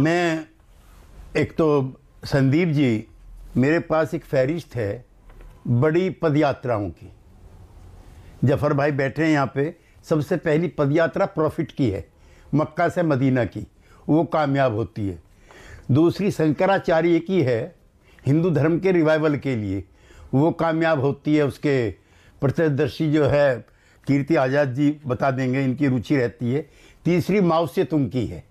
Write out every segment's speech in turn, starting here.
मैं एक तो संदीप जी मेरे पास एक फहरिस्त है बड़ी पदयात्राओं की जफर भाई बैठे हैं यहाँ पे सबसे पहली पदयात्रा प्रॉफिट की है मक्का से मदीना की वो कामयाब होती है दूसरी शंकराचार्य की है हिंदू धर्म के रिवाइवल के लिए वो कामयाब होती है उसके प्रत्यक्षदर्शी जो है कीर्ति आज़ाद जी बता देंगे इनकी रुचि रहती है तीसरी माओ तुम की है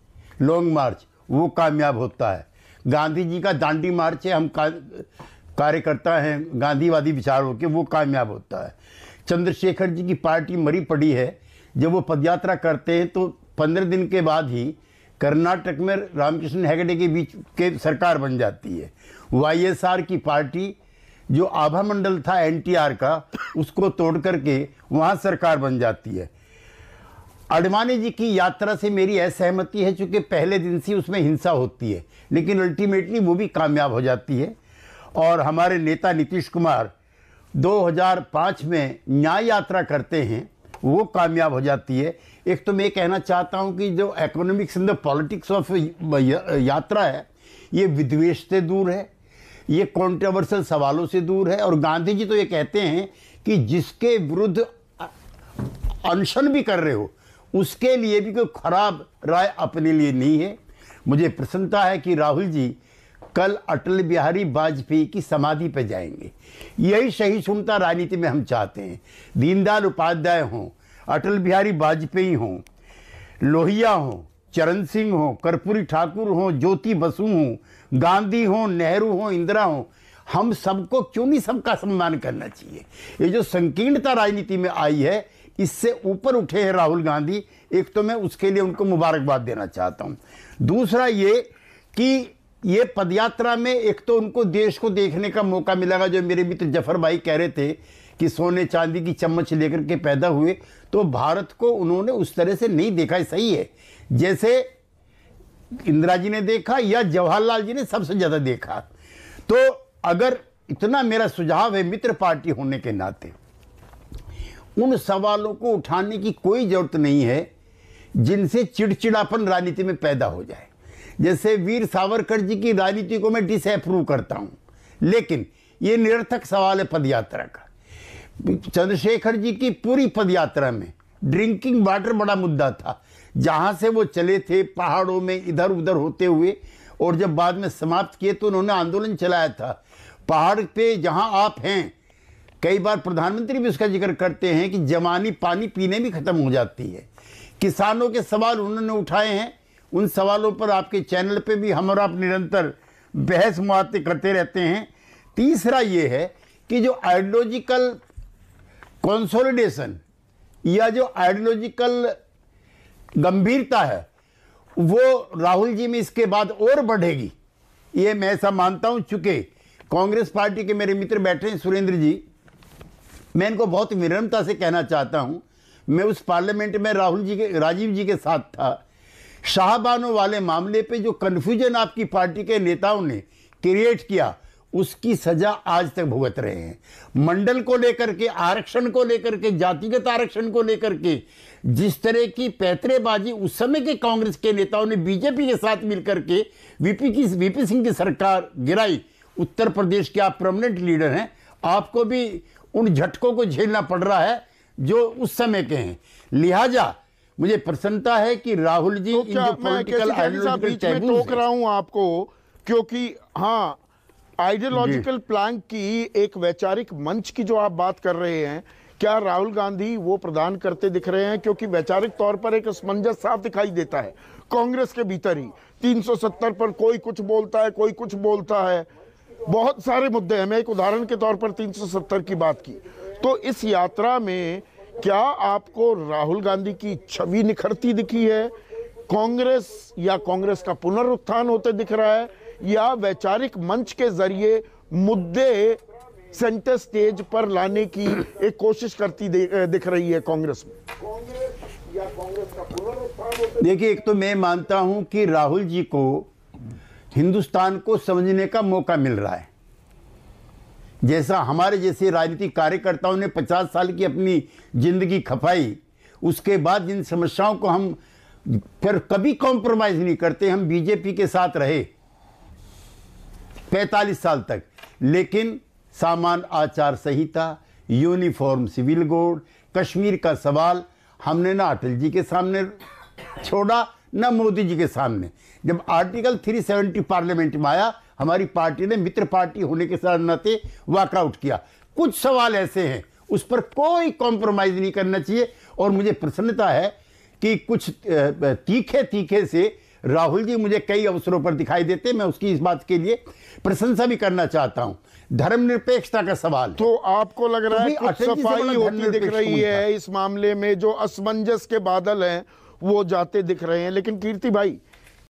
लॉन्ग मार्च वो कामयाब होता है गांधी जी का दांडी मार्च है हम का, कार्यकर्ता हैं गांधीवादी विचार होकर वो कामयाब होता है चंद्रशेखर जी की पार्टी मरी पड़ी है जब वो पदयात्रा करते हैं तो पंद्रह दिन के बाद ही कर्नाटक में रामकृष्ण हेगड़े के बीच के सरकार बन जाती है वाईएसआर की पार्टी जो आभा मंडल था एनटीआर का उसको तोड़ करके वहाँ सरकार बन जाती है अडवाणी जी की यात्रा से मेरी असहमति है चूँकि पहले दिन से उसमें हिंसा होती है लेकिन अल्टीमेटली वो भी कामयाब हो जाती है और हमारे नेता नीतीश कुमार 2005 में न्याय यात्रा करते हैं वो कामयाब हो जाती है एक तो मैं कहना चाहता हूँ कि जो economics in the politics of यात्रा है ये विद्वेश से दूर है ये कॉन्ट्रोवर्सल सवालों से दूर है और गांधी जी तो ये कहते हैं कि जिसके विरुद्ध अनशन भी कर रहे हो उसके लिए भी कोई खराब राय अपने लिए नहीं है मुझे प्रसन्नता है कि राहुल जी कल अटल बिहारी वाजपेयी की समाधि पर जाएंगे यही सहिष्णुता राजनीति में हम चाहते हैं दीनदयाल उपाध्याय हों अटल बिहारी वाजपेयी हों लोहिया हों चरण सिंह हों कर्पूरी ठाकुर हों ज्योति बसु हों गांधी हों नेहरू हों इंदिरा हों हम सबको क्यों नहीं सबका सम्मान करना चाहिए ये जो संकीर्णता राजनीति में आई है इससे ऊपर उठे हैं राहुल गांधी एक तो मैं उसके लिए उनको मुबारकबाद देना चाहता हूं दूसरा ये कि ये पदयात्रा में एक तो उनको देश को देखने का मौका मिलेगा जो मेरे मित्र जफर भाई कह रहे थे कि सोने चांदी की चम्मच लेकर के पैदा हुए तो भारत को उन्होंने उस तरह से नहीं देखा सही है जैसे इंदिरा जी ने देखा या जवाहरलाल जी ने सबसे ज़्यादा देखा तो अगर इतना मेरा सुझाव है मित्र पार्टी होने के नाते उन सवालों को उठाने की कोई ज़रूरत नहीं है जिनसे चिड़चिड़ापन राजनीति में पैदा हो जाए जैसे वीर सावरकर जी की राजनीति को मैं डिसअप्रूव करता हूँ लेकिन ये निरर्थक सवाल है पदयात्रा का चंद्रशेखर जी की पूरी पदयात्रा में ड्रिंकिंग वाटर बड़ा मुद्दा था जहाँ से वो चले थे पहाड़ों में इधर उधर होते हुए और जब बाद में समाप्त किए तो उन्होंने आंदोलन चलाया था पहाड़ पे जहाँ आप हैं कई बार प्रधानमंत्री भी उसका जिक्र करते हैं कि जवानी पानी पीने भी ख़त्म हो जाती है किसानों के सवाल उन्होंने उठाए हैं उन सवालों पर आपके चैनल पे भी हम और आप निरंतर बहस मुआते करते रहते हैं तीसरा ये है कि जो आइडियोलॉजिकल कंसोलिडेशन या जो आइडियोलॉजिकल गंभीरता है वो राहुल जी में इसके बाद और बढ़ेगी ये मैं ऐसा मानता हूँ चूँकि कांग्रेस पार्टी के मेरे मित्र बैठे हैं सुरेंद्र जी मैं इनको बहुत विनम्रता से कहना चाहता हूँ मैं उस पार्लियामेंट में राहुल जी के राजीव जी के साथ था शाहबानों वाले मामले पे जो कन्फ्यूजन आपकी पार्टी के नेताओं ने क्रिएट किया उसकी सजा आज तक भुगत रहे हैं मंडल को लेकर के आरक्षण को लेकर के जातिगत आरक्षण को लेकर के जिस तरह की पैतरेबाजी उस समय के कांग्रेस के नेताओं ने बीजेपी के साथ मिलकर के वीपी की वीपी सिंह की सरकार गिराई उत्तर प्रदेश के आप परमानेंट लीडर हैं आपको भी उन झटकों को झेलना पड़ रहा है जो उस समय के हैं लिहाजा मुझे प्रसन्नता है कि राहुल जी तो क्या मैं बीच टोक रहा हूं आपको क्योंकि हाँ आइडियोलॉजिकल प्लान की एक वैचारिक मंच की जो आप बात कर रहे हैं क्या राहुल गांधी वो प्रदान करते दिख रहे हैं क्योंकि वैचारिक तौर पर एक असमंजस साफ दिखाई देता है कांग्रेस के भीतर ही 370 पर कोई कुछ बोलता है कोई कुछ बोलता है बहुत सारे मुद्दे हैं मैं एक उदाहरण के तौर पर 370 की बात की तो इस यात्रा में क्या आपको राहुल गांधी की छवि निखरती दिखी है कांग्रेस या कांग्रेस का पुनरुत्थान होते दिख रहा है या वैचारिक मंच के जरिए मुद्दे सेंटर स्टेज पर लाने की एक कोशिश करती दिख रही है कांग्रेस में देखिए एक तो मैं मानता हूं कि राहुल जी को हिंदुस्तान को समझने का मौका मिल रहा है जैसा हमारे जैसे राजनीतिक कार्यकर्ताओं ने 50 साल की अपनी जिंदगी खपाई उसके बाद जिन समस्याओं को हम फिर कभी कॉम्प्रोमाइज़ नहीं करते हम बीजेपी के साथ रहे 45 साल तक लेकिन सामान आचार संहिता यूनिफॉर्म सिविल कोड कश्मीर का सवाल हमने ना अटल जी के सामने छोड़ा न मोदी जी के सामने जब आर्टिकल 370 पार्लियामेंट में आया हमारी पार्टी ने मित्र पार्टी होने के साथ नाते वॉकआउट किया कुछ सवाल ऐसे हैं उस पर कोई कॉम्प्रोमाइज़ नहीं करना चाहिए और मुझे प्रसन्नता है कि कुछ तीखे तीखे से राहुल जी मुझे कई अवसरों पर दिखाई देते मैं उसकी इस बात के लिए प्रशंसा भी करना चाहता हूँ धर्मनिरपेक्षता का सवाल तो आपको लग रहा है तो कुछ सफाई होती दिख रही है इस मामले में जो असमंजस के बादल हैं वो जाते दिख रहे हैं लेकिन कीर्ति भाई